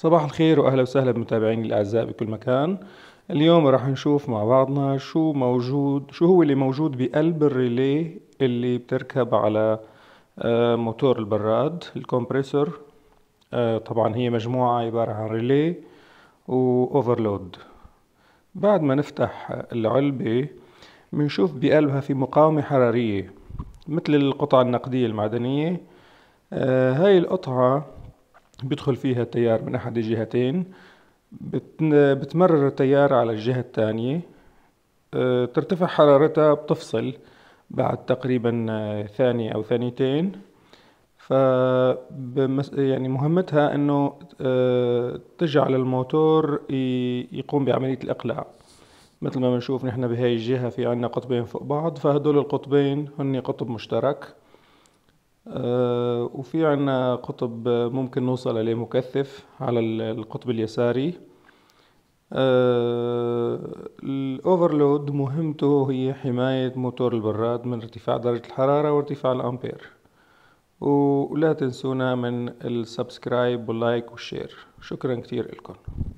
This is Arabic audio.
صباح الخير واهلا وسهلا بمتابعيني الاعزاء بكل مكان اليوم راح نشوف مع بعضنا شو موجود شو هو اللي موجود بقلب الريلي اللي بتركب على آه، موتور البراد الكمبريسور آه، طبعا هي مجموعة عبارة عن ريلي وأوفرلود بعد ما نفتح العلبة بنشوف بقلبها في مقاومة حرارية مثل القطعة النقدية المعدنية آه، هاي القطعة بيدخل فيها التيار من أحد الجهتين بتمرر التيار على الجهة الثانية آه، ترتفع حرارتها بتفصل بعد تقريبا آه، ثانية أو ثانيتين ف يعني مهمتها انه آه، تجعل الموتور يقوم بعملية الإقلاع مثل ما بنشوف نحن بهاي الجهة في عنا قطبين فوق بعض فهدول القطبين هن قطب مشترك وفي عنا قطب ممكن نوصل عليه مكثف على القطب اليساري آه، الأوفرلود مهمته هي حماية موتور البراد من ارتفاع درجة الحرارة وارتفاع الأمبير ولا تنسونا من السبسكرايب واللايك والشير شكرا كتير لكم